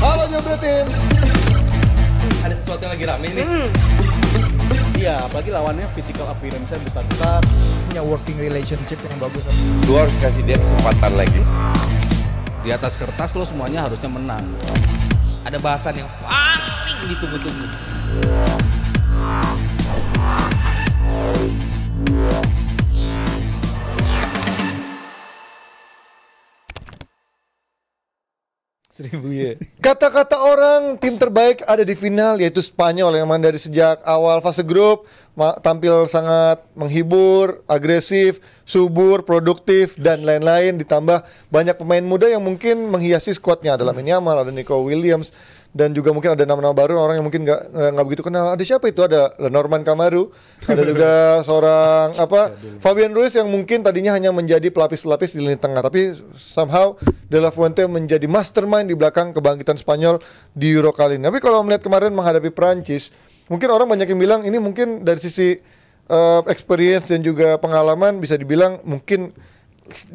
Halo Jobro tim. Ada sesuatu yang lagi rame nih. Hmm. Iya, apalagi lawannya physical appearance-nya besar-besar. Punya working relationship yang bagus. Lu harus kasih dia kesempatan lagi. Di atas kertas lo semuanya harusnya menang. Ada bahasan yang paling ditunggu-tunggu. Seribu ya. Kata-kata orang tim terbaik ada di final yaitu Spanyol yang mandiri dari sejak awal fase grup tampil sangat menghibur, agresif, subur, produktif dan lain-lain ditambah banyak pemain muda yang mungkin menghiasi skuadnya ada Lamin Yamal, ada Nico Williams, dan juga mungkin ada nama-nama baru orang yang mungkin nggak nggak begitu kenal. Ada siapa itu? Ada Norman Kamaru, ada juga seorang apa iya, Fabian Ruiz yang mungkin tadinya hanya menjadi pelapis-pelapis di lini tengah, tapi somehow De La Fuente menjadi mastermind di belakang kebangkitan Spanyol di Euro kali ini. Tapi kalau melihat kemarin menghadapi Prancis, mungkin orang banyak yang bilang ini mungkin dari sisi uh, experience dan juga pengalaman bisa dibilang mungkin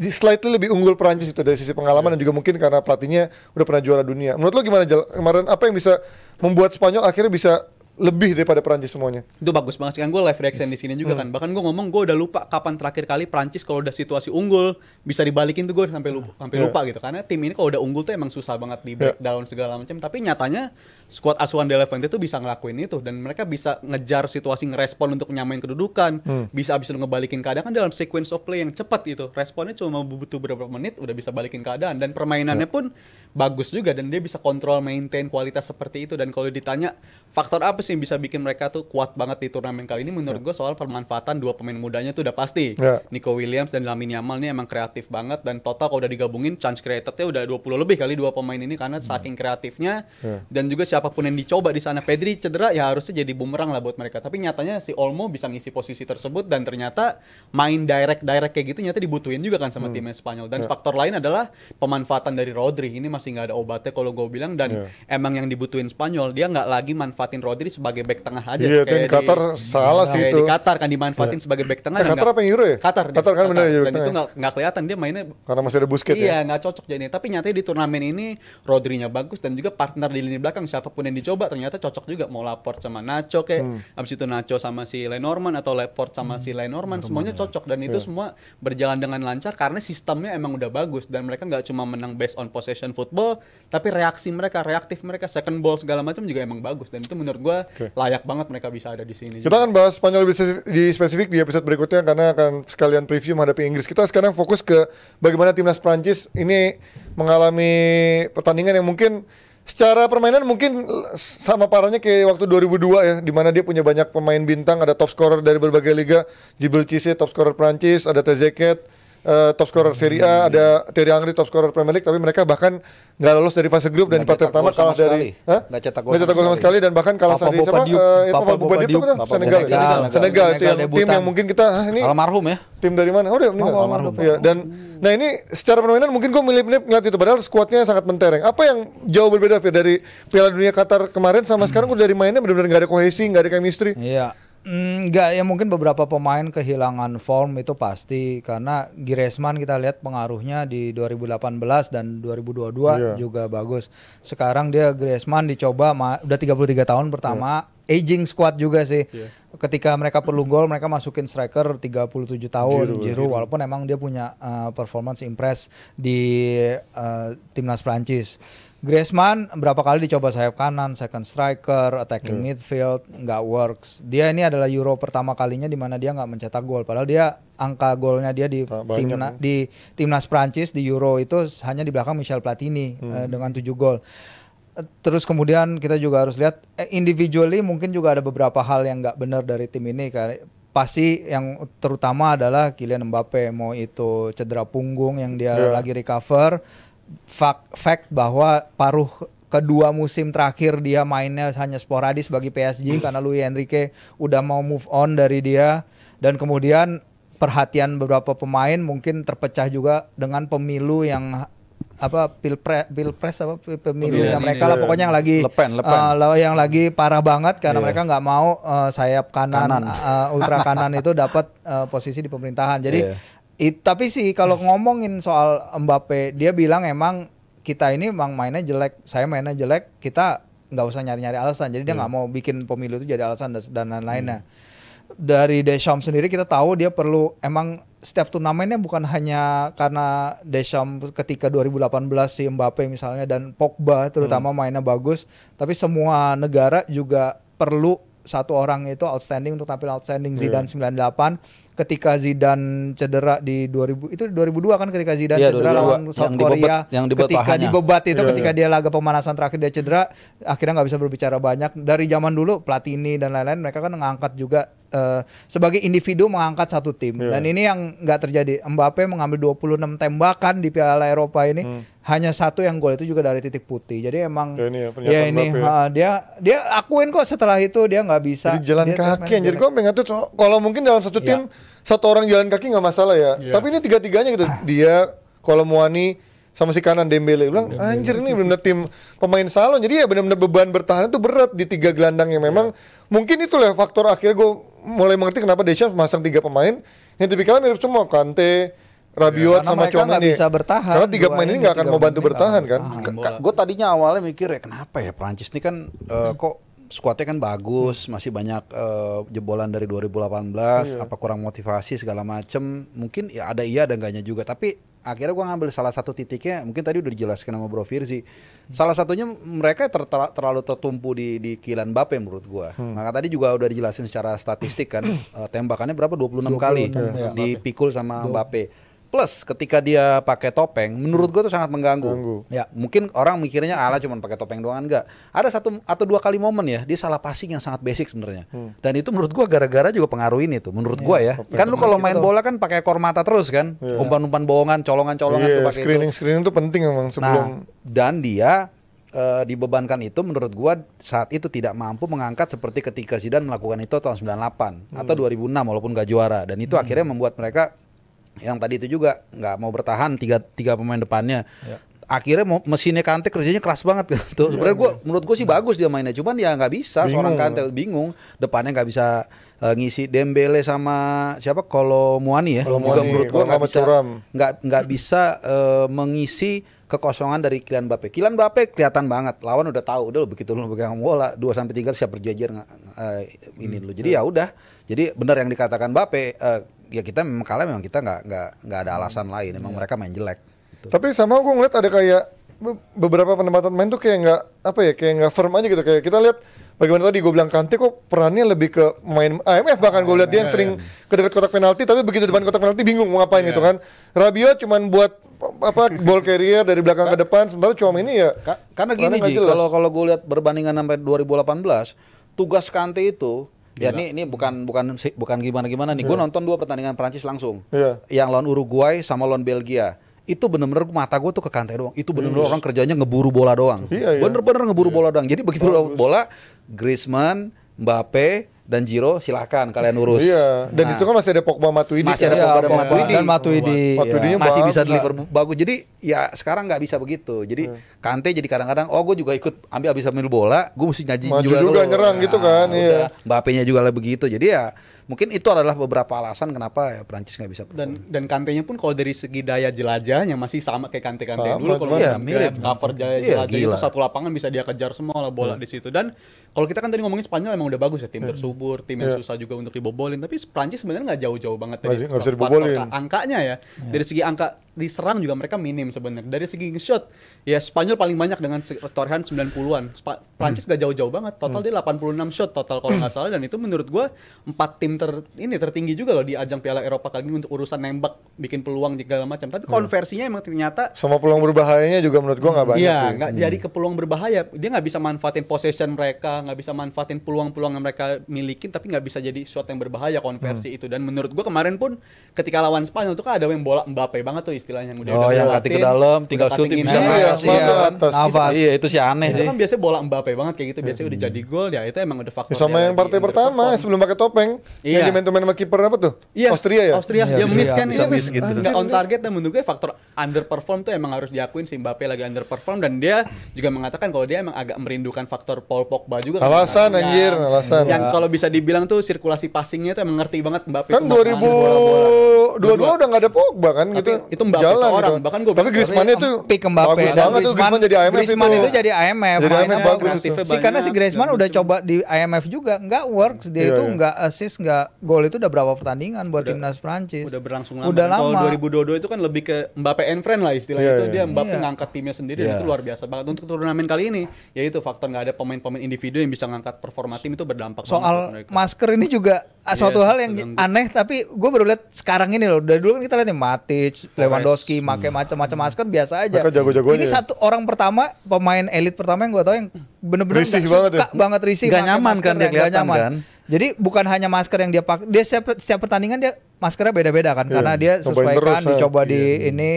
slightly lebih unggul Perancis itu dari sisi pengalaman yeah. dan juga mungkin karena pelatihnya udah pernah juara dunia. Menurut lo gimana Jal? kemarin apa yang bisa membuat Spanyol akhirnya bisa lebih daripada Prancis semuanya. Itu bagus banget sih kan gue live reaction yes. di sini juga hmm. kan. Bahkan gue ngomong gue udah lupa kapan terakhir kali Prancis kalau udah situasi unggul bisa dibalikin tuh gue sampai lupa sampai yeah. lupa gitu. Karena tim ini kalau udah unggul tuh emang susah banget di iya. breakdown yeah. segala macam. Tapi nyatanya squad asuhan Levante itu bisa ngelakuin itu dan mereka bisa ngejar situasi ngerespon untuk nyamain kedudukan, hmm. bisa abis itu ngebalikin keadaan kan dalam sequence of play yang cepat gitu. Responnya cuma butuh beberapa menit udah bisa balikin keadaan dan permainannya yeah. pun bagus juga dan dia bisa kontrol maintain kualitas seperti itu dan kalau ditanya faktor apa sih sih yang bisa bikin mereka tuh kuat banget di turnamen kali ini menurut yeah. gue soal pemanfaatan dua pemain mudanya tuh udah pasti. Yeah. Nico Williams dan Lamine Yamal ini emang kreatif banget dan total kalau udah digabungin chance creatednya udah 20 lebih kali dua pemain ini karena saking hmm. kreatifnya yeah. dan juga siapapun yang dicoba di sana Pedri cedera ya harusnya jadi bumerang lah buat mereka. Tapi nyatanya si Olmo bisa ngisi posisi tersebut dan ternyata main direct direct kayak gitu nyata dibutuhin juga kan sama hmm. timnya Spanyol dan yeah. faktor lain adalah pemanfaatan dari Rodri ini masih nggak ada obatnya kalau gue bilang dan yeah. emang yang dibutuhin Spanyol dia nggak lagi manfaatin Rodri sebagai back tengah aja. Iya, di Qatar di, salah sih iya, itu. Di Qatar kan dimanfaatin yeah. sebagai back tengah. Eh, Qatar apa yang Euro ya? Qatar. Qatar kan benar ya, Dan itu ya? nggak kelihatan dia mainnya. Karena masih ada busket iya, ya? Iya, nggak cocok jadi. Tapi nyatanya di turnamen ini Rodrinya bagus dan juga partner di lini belakang siapapun yang dicoba ternyata cocok juga. Mau lapor sama Nacho kayak, hmm. abis itu Nacho sama si Lenormand atau Laport sama hmm. si Lenormand, semuanya ya. cocok. Dan itu iya. semua berjalan dengan lancar karena sistemnya emang udah bagus. Dan mereka nggak cuma menang based on possession football, tapi reaksi mereka, reaktif mereka, second ball segala macam juga emang bagus. Dan itu menurut gua okay. layak banget mereka bisa ada di sini. Kita juga. akan bahas Spanyol lebih di spesifik di episode berikutnya karena akan sekalian preview menghadapi Inggris. Kita sekarang fokus ke bagaimana timnas Prancis ini mengalami pertandingan yang mungkin secara permainan mungkin sama parahnya kayak waktu 2002 ya di mana dia punya banyak pemain bintang ada top scorer dari berbagai liga Jibril Cisse top scorer Prancis ada Trezeguet uh, top scorer Serie A, hmm. ada Thierry Henry top scorer Premier League, tapi mereka bahkan nggak lolos dari fase grup dan di partai pertama kalah dari nggak cetak gol sama, sama sekali dan bahkan kalah dari siapa? Eh, Papa Boba Diop kan ya? Senegal. Senegal itu yang tim yang mungkin kita ah, ini almarhum ya. Tim dari mana? Oh, dia meninggal. Almarhum. Ya, dan hmm. nah ini secara permainan mungkin gue milih-milih ngeliat itu padahal skuadnya sangat mentereng. Apa yang jauh berbeda Fir dari Piala Dunia Qatar kemarin sama hmm. sekarang udah dari mainnya benar-benar nggak ada kohesi, nggak ada chemistry. Iya. Enggak, mm, ya mungkin beberapa pemain kehilangan form itu pasti karena Giresman kita lihat pengaruhnya di 2018 dan 2022 yeah. Iya. juga bagus. Sekarang dia Griezmann dicoba udah 33 tahun pertama, yeah. aging squad juga sih. Yeah. Ketika mereka perlu gol, mereka masukin striker 37 tahun jiru walaupun emang dia punya uh, performance impress di uh, timnas Prancis Griezmann berapa kali dicoba sayap kanan, second striker, attacking hmm. midfield, nggak works. Dia ini adalah Euro pertama kalinya di mana dia nggak mencetak gol. Padahal dia angka golnya dia di nah, di timnas Prancis di Euro itu hanya di belakang Michel Platini eh, hmm. eh, dengan tujuh gol. Terus kemudian kita juga harus lihat eh, individually mungkin juga ada beberapa hal yang nggak benar dari tim ini kayak pasti yang terutama adalah Kylian Mbappe mau itu cedera punggung yang dia yeah. lagi recover fak fact bahwa paruh kedua musim terakhir dia mainnya hanya sporadis bagi PSG hmm. karena Luis Enrique udah mau move on dari dia dan kemudian perhatian beberapa pemain mungkin terpecah juga dengan pemilu yang apa pilpres pilpres apa pemilu yang mereka lah pokoknya yang lagi lepen, lepen. Uh, yang lagi parah banget karena yeah. mereka nggak mau uh, sayap kanan, kanan. Uh, ultra kanan itu dapat uh, posisi di pemerintahan jadi yeah. It, tapi sih kalau ngomongin soal Mbappe, dia bilang emang kita ini emang mainnya jelek, saya mainnya jelek, kita nggak usah nyari-nyari alasan. Jadi dia nggak hmm. mau bikin pemilu itu jadi alasan dan lain-lainnya. Hmm. Dari Deschamps sendiri kita tahu dia perlu emang setiap turnamennya bukan hanya karena Deschamps ketika 2018 si Mbappe misalnya dan Pogba terutama hmm. mainnya bagus, tapi semua negara juga perlu satu orang itu outstanding untuk tampil outstanding iya. Zidane yeah. 98 ketika Zidane cedera di 2000 itu 2002 kan ketika Zidane yeah, cedera 2002, lawan South yang Korea dibebat, yang dibebat ketika dibebat itu yeah, iya. ketika yeah. dia laga pemanasan terakhir dia cedera akhirnya nggak bisa berbicara banyak dari zaman dulu Platini dan lain-lain mereka kan ngangkat juga uh, sebagai individu mengangkat satu tim yeah. dan ini yang nggak terjadi Mbappe mengambil 26 tembakan di Piala Eropa ini hmm. hanya satu yang gol itu juga dari titik putih jadi emang ya ini, ya, ya ini ya. Ha, dia dia akuin kok setelah itu dia nggak bisa jadi jalan kaki jadi kok pengen tuh kalau mungkin dalam satu ya. tim yeah. satu orang jalan kaki nggak masalah ya yeah. tapi ini tiga tiganya gitu dia kalau Muani sama si kanan Dembele bilang iya, Dembele. anjir ini benar tim pemain salon jadi ya benar-benar beban bertahan itu berat di tiga gelandang yang memang yeah. mungkin itulah faktor akhirnya gue mulai mengerti kenapa Deschamps masang tiga pemain yang tipikalnya mirip semua Kante, Rabiot ya, sama Chong ini. bisa bertahan. Karena tiga pemain ini nggak akan mau bantu bertahan, kan. Gue tadinya awalnya mikir ya kenapa ya Prancis ini kan uh, kok skuadnya kan bagus, hmm. masih banyak uh, jebolan dari 2018, hmm. Iya. apa kurang motivasi segala macem. Mungkin ya ada iya ada enggaknya juga, tapi akhirnya gue ngambil salah satu titiknya mungkin tadi udah dijelaskan sama Bro Firzi hmm. salah satunya mereka ter terlalu tertumpu di di kilan Bape menurut gue hmm. maka tadi juga udah dijelasin secara statistik kan eh, tembakannya berapa 26 puluh kali ya, dipikul sama Bape Plus ketika dia pakai topeng, menurut gue tuh sangat mengganggu. Ganggu. Ya. Mungkin orang mikirnya ala cuma pakai topeng doang enggak. Ada satu atau dua kali momen ya, dia salah passing yang sangat basic sebenarnya. Hmm. Dan itu menurut gua gara-gara juga pengaruh ini tuh. Menurut ya, gua ya. Kan lu kalau iya, main bola kan pakai kormata terus kan. Ya. Umpan-umpan bohongan, colongan-colongan yeah, tuh screening, itu. Screening itu penting emang sebelum nah, dan dia E, dibebankan itu menurut gua saat itu tidak mampu mengangkat seperti ketika Zidane melakukan itu tahun 98 hmm. atau 2006 walaupun gak juara dan itu hmm. akhirnya membuat mereka yang tadi itu juga nggak mau bertahan tiga tiga pemain depannya Ya. akhirnya mau, mesinnya Kante kerjanya keras banget gitu Ya, sebenarnya gue iya. menurut gue sih iya. bagus dia mainnya cuman ya nggak bisa bingung. seorang Kante bingung depannya nggak bisa uh, ngisi Dembele sama siapa kalau Muani ya Kolomuani, juga menurut gue nggak bisa nggak nggak bisa uh, mengisi kekosongan dari Kylian bape Kylian bape kelihatan banget. Lawan udah tahu, udah lo begitu lo pegang bola 2 sampai tiga siap berjajar uh, eh, ini hmm. lo. Jadi iya. ya udah. Jadi benar yang dikatakan bape uh, ya kita memang kalah memang kita nggak nggak nggak ada alasan hmm. lain emang yeah. mereka main jelek gitu. tapi sama gue ngeliat ada kayak beberapa penempatan main tuh kayak nggak apa ya kayak nggak firm aja gitu kayak kita lihat bagaimana tadi gue bilang Kante kok perannya lebih ke main AMF bahkan gue lihat dia yang sering ke dekat kotak penalti tapi begitu depan kotak penalti bingung mau ngapain yeah. gitu kan Rabiot cuman buat apa ball carrier dari belakang ke depan sementara cuma ini ya Ka karena gini kalau kalau gue lihat berbandingan sampai 2018 tugas Kante itu Ya ini ini bukan bukan bukan gimana-gimana nih. Yeah. Gue iya. nonton dua pertandingan Prancis langsung. Yeah. Yang lawan Uruguay sama lawan Belgia itu bener-bener mata gue tuh ke kantai doang. Itu bener-bener orang kerjanya ngeburu bola doang. Iya, iya. Bener-bener yeah, yeah. ngeburu yeah. bola doang. Jadi begitu Bagus. bola, Griezmann, Mbappe, dan Jiro silahkan kalian urus. Iya. Dan nah, itu kan masih ada Pogba Matuidi. Masih kan. ada ya, Pogba, Pogba Matuidi. Dan Matuidi. Iya. Matuidi ya. masih bisa deliver bagus. Jadi ya sekarang nggak bisa begitu. Jadi hmm. Kante jadi kadang-kadang oh gue juga ikut ambil abis ambil bola, gue mesti nyaji juga. Maju juga, juga nyerang gitu nah, gitu kan. iya. Mbappe-nya juga lah begitu. Jadi ya mungkin itu adalah beberapa alasan kenapa ya Prancis nggak bisa perform. dan dan kantenya pun kalau dari segi daya jelajahnya masih sama kayak kante kante sama, dulu kalau iya, mirip cover jaya iya, jelajah gila. itu satu lapangan bisa dia kejar semua lah bola hmm. di situ dan kalau kita kan tadi ngomongin Spanyol emang udah bagus ya tim hmm. tersubur tim yang yeah. susah juga untuk dibobolin tapi Prancis sebenarnya nggak jauh-jauh banget dari nggak bisa dibobolin angkanya ya iya. dari segi angka diserang juga mereka minim sebenarnya. Dari segi shot, ya Spanyol paling banyak dengan torehan 90-an. Prancis hmm. gak jauh-jauh banget. Total hmm. dia 86 shot total kalau nggak hmm. salah dan itu menurut gue empat tim ter ini tertinggi juga loh di ajang Piala Eropa kali ini untuk urusan nembak, bikin peluang segala macam. Tapi hmm. konversinya emang ternyata sama peluang berbahayanya juga menurut gue nggak banyak ya, sih. nggak jadi ke peluang berbahaya. Dia nggak bisa manfaatin possession mereka, nggak bisa manfaatin peluang-peluang yang mereka milikin tapi nggak bisa jadi shot yang berbahaya konversi hmm. itu. Dan menurut gue kemarin pun ketika lawan Spanyol itu kan ada yang bola Mbappe banget tuh istilahnya oh, yang udah Oh, yang kati ke dalam tinggal syuting bisa ya, Iya, iya. nafas. Nafas. Iya, itu sih aneh iya. sih. kan biasanya bola Mbappe banget kayak gitu. Biasanya udah hmm. jadi gol ya itu emang udah faktor. Sama yang partai pertama sebelum pakai topeng. Iya. Yang dimain-main sama kiper apa tuh? Iya. Austria ya. Austria yang miss kan itu nggak on target dan menurut gue faktor underperform tuh emang harus diakuin si Mbappe lagi underperform dan dia juga mengatakan kalau dia emang agak merindukan faktor Paul Pogba juga. Alasan iya. anjir, alasan. Yang kalau bisa dibilang tuh sirkulasi passingnya tuh emang ngerti banget Mbappe. Kan 2000 dua-dua udah nggak ada Pogba kan tapi gitu. Itu Mbappe Jalan, seorang. Gitu. Bahkan gue Tapi Griezmann itu pick Mbappe. Bagus banget tuh Griezmann jadi IMF Griezmann itu. jadi IMF. Jadi IMF bagus itu. Si karena si Griezmann udah coba di IMF juga nggak works dia iya, itu iya. nggak assist nggak gol itu udah berapa pertandingan buat timnas Prancis. Udah berlangsung lama. Udah lama. Kalau 2022 itu kan lebih ke Mbappe and friend lah istilahnya iya, itu dia Mbappe ngangkat timnya sendiri itu luar biasa banget untuk turnamen kali ini. Yaitu faktor nggak ada pemain-pemain individu yang bisa ngangkat performa tim itu berdampak Soal masker ini juga Ah, iya, suatu hal yang aneh tapi gue baru lihat sekarang ini loh. Dari dulu kan kita lihat nih Matic, Lewandowski, hmm. pakai macam-macam masker biasa aja. Ini ya. satu orang pertama pemain elit pertama yang gue tau yang bener-bener risih banget ya. suka ya. banget risih gak nyaman kan dia ya, kelihatan nyaman. kan jadi bukan hanya masker yang dia pakai dia setiap, setiap pertandingan dia maskernya beda-beda kan yeah, karena dia sesuaikan terus, dicoba yeah. di iya. ini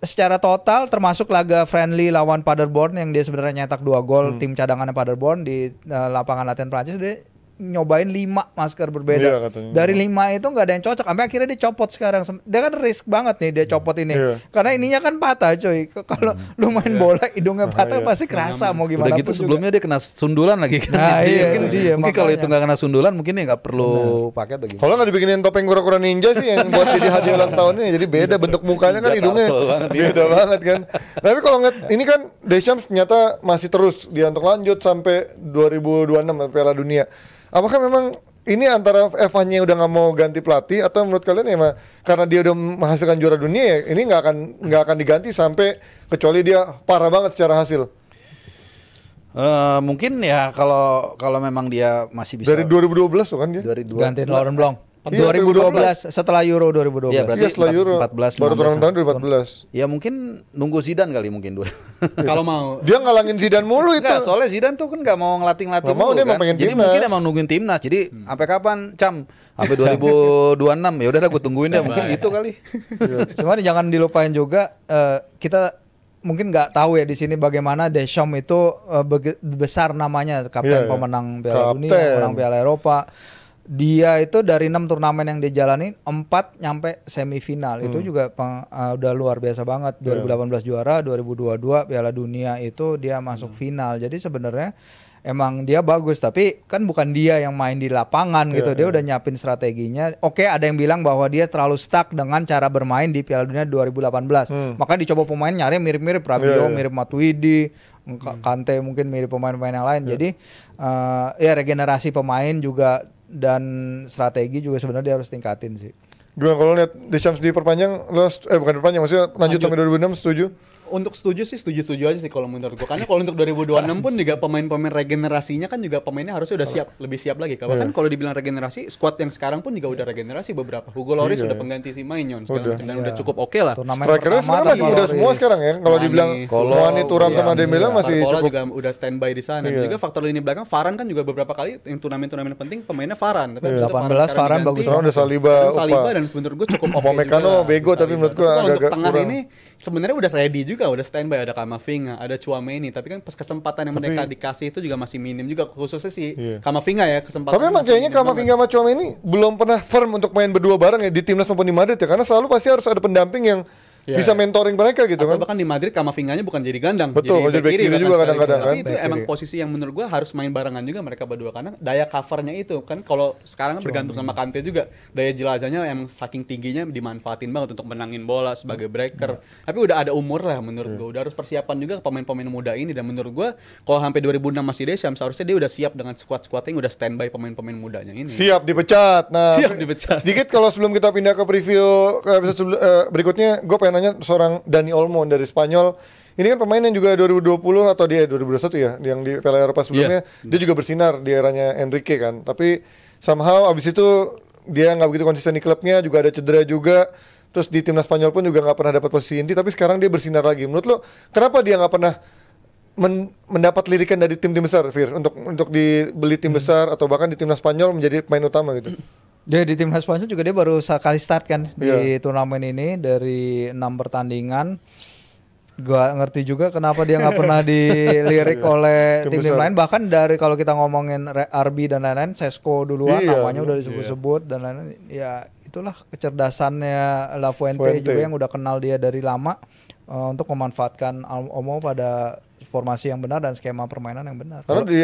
secara total termasuk laga friendly lawan Paderborn yang dia sebenarnya nyetak dua gol hmm. tim cadangannya Paderborn di uh, lapangan latihan Prancis dia nyobain lima masker berbeda. Iya, Dari lima itu nggak ada yang cocok. Sampai akhirnya dia copot sekarang. Dia kan risk banget nih dia iya. copot ini. Iya. Karena ininya kan patah, coy. Kalau hmm. lu main iya. bola hidungnya oh, patah iya. pasti kerasa Nyaman. mau gitu gimana Udah gitu sebelumnya dia kena sundulan lagi kan. Nah, gitu ya, iya, mungkin gitu. iya, mungkin kalau itu nggak kena sundulan mungkin ya nggak perlu pakai atau gimana. Kalau nggak dibikinin topeng kura-kura ninja sih yang buat jadi hadiah ulang tahunnya jadi beda iya. bentuk mukanya kan hidungnya iya. beda banget kan. Tapi kalau ngeliat ini kan Deschamps ternyata masih terus dia untuk lanjut sampai 2026 Piala Dunia apakah memang ini antara Evanya udah nggak mau ganti pelatih atau menurut kalian ya karena dia udah menghasilkan juara dunia ya ini nggak akan nggak akan diganti sampai kecuali dia parah banget secara hasil. Uh, mungkin ya kalau kalau memang dia masih bisa dari 2012 tuh kan dia. 2002. Lauren Blanc. Iya, 2012, 2012 setelah Euro 2012. Iya, berarti ya, setelah 14, Euro. 14 baru turun tahun 2014. Ya mungkin nunggu Zidane kali mungkin dulu. Kalau mau. Dia ngalangin Zidane mulu itu. Enggak, soalnya Zidane tuh kan nggak mau ngelatih-ngelatih mulu mau, dia kan. pengen jadi timnas. mungkin emang nungguin timnas. Jadi hmm. sampai kapan, Cam? Sampai 2026. Ya udah gue tungguin deh mungkin nah. gitu kali. Iya. Cuman jangan dilupain juga uh, kita mungkin nggak tahu ya di sini bagaimana Deschamps itu uh, besar namanya kapten yeah, pemenang Piala Dunia, pemenang Piala Eropa dia itu dari enam turnamen yang dia jalani empat nyampe semifinal hmm. itu juga peng, uh, udah luar biasa banget 2018 iya. yeah. juara 2022 Piala Dunia itu dia masuk hmm. final jadi sebenarnya emang dia bagus tapi kan bukan dia yang main di lapangan yeah, gitu iya, dia yeah. udah nyiapin strateginya oke ada yang bilang bahwa dia terlalu stuck dengan cara bermain di Piala Dunia 2018 hmm. maka dicoba pemain nyari mirip-mirip Rabiot iya, yeah, yeah. mirip Matuidi hmm. Kante mungkin mirip pemain-pemain yang lain yeah. jadi uh, ya regenerasi pemain juga dan strategi juga sebenarnya dia harus tingkatin sih. Gimana kalau lihat Deschamps diperpanjang, lo eh bukan diperpanjang maksudnya lanjut, lanjut. sampai 2006 setuju? untuk setuju sih setuju-setuju aja sih kalau menurut gue karena kalau untuk 2026 pun juga pemain-pemain regenerasinya kan juga pemainnya harusnya udah siap lebih siap lagi bahkan yeah. kalau dibilang regenerasi squad yang sekarang pun juga udah regenerasi beberapa Hugo Lloris yeah. udah pengganti si Mainyon segala macam dan udah iya. cukup oke okay lah strikernya sebenarnya masih udah semua sekarang ya kalau dibilang Mani Turam iya, sama Dembele masih cukup juga udah standby di sana iya. juga faktor lini belakang Faran kan juga beberapa kali yang turnamen-turnamen penting pemainnya Faran tapi 18 Faran bagus sekarang udah Saliba Saliba dan menurut gue cukup oke Pomekano bego tapi menurut gue agak-agak tengah ini sebenarnya udah ready juga juga udah standby ada Kamavinga, ada ini, tapi kan pas kesempatan yang tapi, mereka dikasih itu juga masih minim juga khususnya si yeah. Kamavinga ya kesempatan. Tapi emang kayaknya Kamavinga sama ini belum pernah firm untuk main berdua bareng ya di timnas maupun di Madrid ya karena selalu pasti harus ada pendamping yang yeah. bisa mentoring mereka gitu Atau kan. Bahkan di Madrid sama nya bukan jadi gandang, Betul, jadi back kiri, juga kadang-kadang kan. itu emang kiri. posisi yang menurut gua harus main barengan juga mereka berdua karena daya covernya itu kan kalau sekarang Cuman. bergantung sama Kante juga. Daya jelajahnya emang saking tingginya dimanfaatin banget untuk menangin bola sebagai breaker. Hmm. Tapi udah ada umur lah menurut hmm. gua, udah harus persiapan juga pemain-pemain muda ini dan menurut gua kalau sampai 2006 masih siam seharusnya dia udah siap dengan squad-squad yang udah standby pemain-pemain mudanya ini. Siap dipecat. Nah, siap dipecat. Sedikit kalau sebelum kita pindah ke preview ke episode eh, berikutnya, gue pengen nanya seorang Dani Olmo dari Spanyol. Ini kan pemain yang juga 2020 atau dia 2021 ya, yang di Piala Eropa iya. sebelumnya, yeah. dia juga bersinar di eranya Enrique kan. Tapi somehow abis itu dia nggak begitu konsisten di klubnya, juga ada cedera juga. Terus di timnas Spanyol pun juga nggak pernah dapat posisi inti, tapi sekarang dia bersinar lagi. Menurut lo, kenapa dia nggak pernah men mendapat lirikan dari tim-tim besar, Fir, untuk untuk dibeli tim hmm. besar atau bahkan di timnas Spanyol menjadi pemain utama gitu? Ya di timnas Spanyol juga dia baru sekali start kan yeah. di iya. turnamen ini dari enam pertandingan. Gak ngerti juga kenapa dia nggak pernah dilirik yeah. oleh tim-tim lain. Bahkan dari kalau kita ngomongin RB dan lain-lain, Sesko duluan yeah, namanya yeah. udah iya. disebut-sebut dan lain-lain. Ya itulah kecerdasannya La Fuente, Fuente juga yang udah kenal dia dari lama uh, untuk memanfaatkan Omo pada formasi yang benar dan skema permainan yang benar. Karena di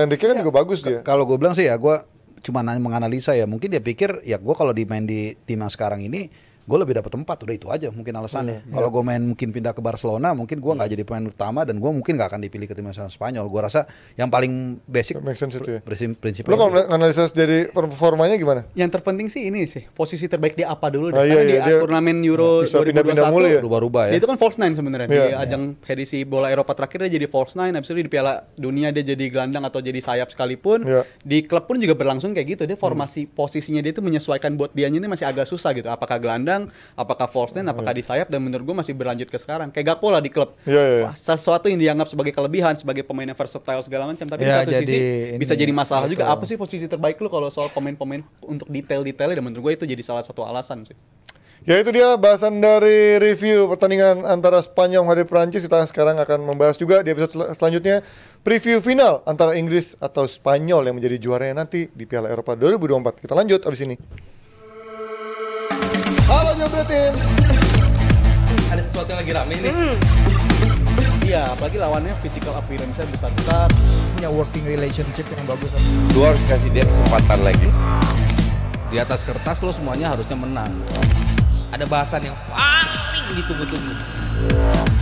Enrique kan ya, juga bagus dia. Kalau gue bilang sih ya, gue cuma hanya menganalisa ya mungkin dia pikir ya gue kalau dimain di tim yang sekarang ini gue lebih dapat tempat udah itu aja mungkin alasannya. ya Kalau yeah. gue main mungkin pindah ke Barcelona, mungkin gue nggak iya. jadi pemain utama dan gue mungkin nggak akan dipilih ke tim Spanyol. Gue rasa yang paling basic sense pr ya. prinsip prinsip. Lo kalau analisis dari performanya gimana? Yang terpenting sih ini sih posisi terbaik di apa dulu. Nah, iya, iya, di dia turnamen Euro bisa 2021 pindah -pindah ya? rubah ya. Dia itu kan false nine sebenarnya yeah. di yeah. ajang edisi bola Eropa terakhir dia jadi false nine, habis itu di Piala Dunia dia jadi gelandang atau jadi sayap sekalipun. Yeah. Di klub pun juga berlangsung kayak gitu. Dia formasi hmm. posisinya dia itu menyesuaikan buat dia ini masih agak susah gitu. Apakah gelandang gelandang, apakah false nine, apakah iya. di sayap dan menurut gue masih berlanjut ke sekarang. Kayak gak pola di klub. Yeah, iya, iya. yeah. Sesuatu yang dianggap sebagai kelebihan sebagai pemain yang versatile segala macam, tapi yeah, satu jadi sisi ini, bisa jadi masalah itu. juga. Apa sih posisi terbaik lu kalau soal pemain-pemain untuk detail-detailnya dan menurut gue itu jadi salah satu alasan sih. Ya itu dia bahasan dari review pertandingan antara Spanyol hari Prancis. Kita sekarang akan membahas juga di episode sel selanjutnya preview final antara Inggris atau Spanyol yang menjadi juaranya nanti di Piala Eropa 2024. Kita lanjut abis ini ada sesuatu yang lagi rame nih hmm. Iya, apalagi lawannya physical appearance-nya besar-besar. Punya working relationship yang bagus. Lu harus kasih dia kesempatan lagi. Di atas kertas lo semuanya harusnya menang. Ada bahasan yang paling ditunggu-tunggu.